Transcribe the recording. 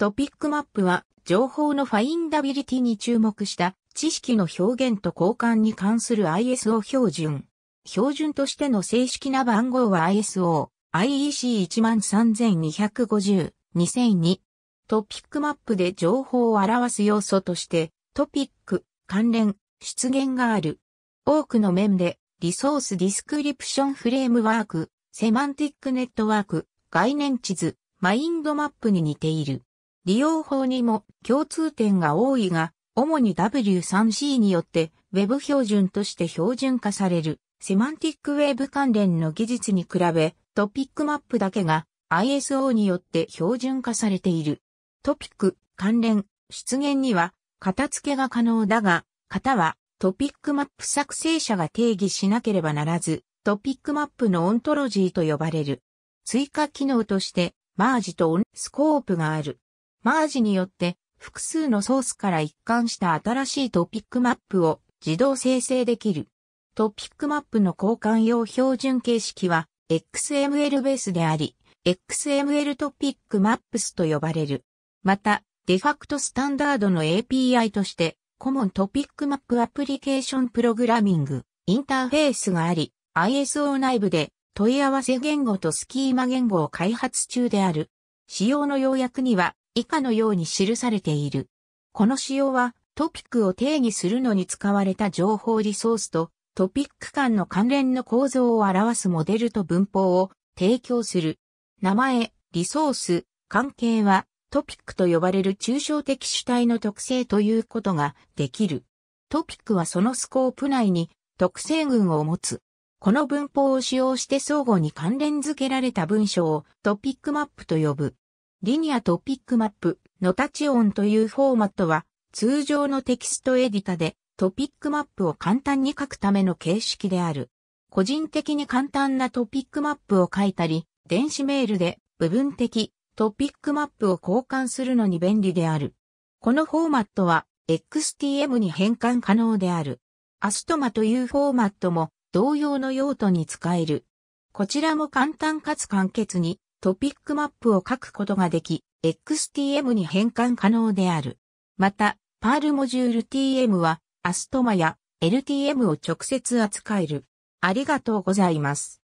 トピックマップは情報のファインダビリティに注目した知識の表現と交換に関する ISO 標準。標準としての正式な番号は ISO、IEC13250、2002。トピックマップで情報を表す要素として、トピック、関連、出現がある。多くの面で、リソースディスクリプションフレームワーク、セマンティックネットワーク、概念地図、マインドマップに似ている。利用法にも共通点が多いが、主に W3C によって Web 標準として標準化されるセマンティックェーブ関連の技術に比べトピックマップだけが ISO によって標準化されている。トピック関連出現には片付けが可能だが、型はトピックマップ作成者が定義しなければならず、トピックマップのオントロジーと呼ばれる。追加機能として、マージとオンスコープがある。マージによって複数のソースから一貫した新しいトピックマップを自動生成できる。トピックマップの交換用標準形式は XML ベースであり、XML トピックマップスと呼ばれる。また、デファクトスタンダードの API として、コモントピックマップアプリケーションプログラミング、インターフェースがあり、ISO 内部で問い合わせ言語とスキーマ言語を開発中である。使用の要約には、以下のように記されている。この仕様はトピックを定義するのに使われた情報リソースとトピック間の関連の構造を表すモデルと文法を提供する。名前、リソース、関係はトピックと呼ばれる抽象的主体の特性ということができる。トピックはそのスコープ内に特性群を持つ。この文法を使用して相互に関連付けられた文章をトピックマップと呼ぶ。リニアトピックマップ、ノタチオンというフォーマットは、通常のテキストエディタでトピックマップを簡単に書くための形式である。個人的に簡単なトピックマップを書いたり、電子メールで部分的トピックマップを交換するのに便利である。このフォーマットは XTM に変換可能である。アストマというフォーマットも同様の用途に使える。こちらも簡単かつ簡潔にトピックマップを書くことができ、XTM に変換可能である。また、パールモジュール TM は、アストマや LTM を直接扱える。ありがとうございます。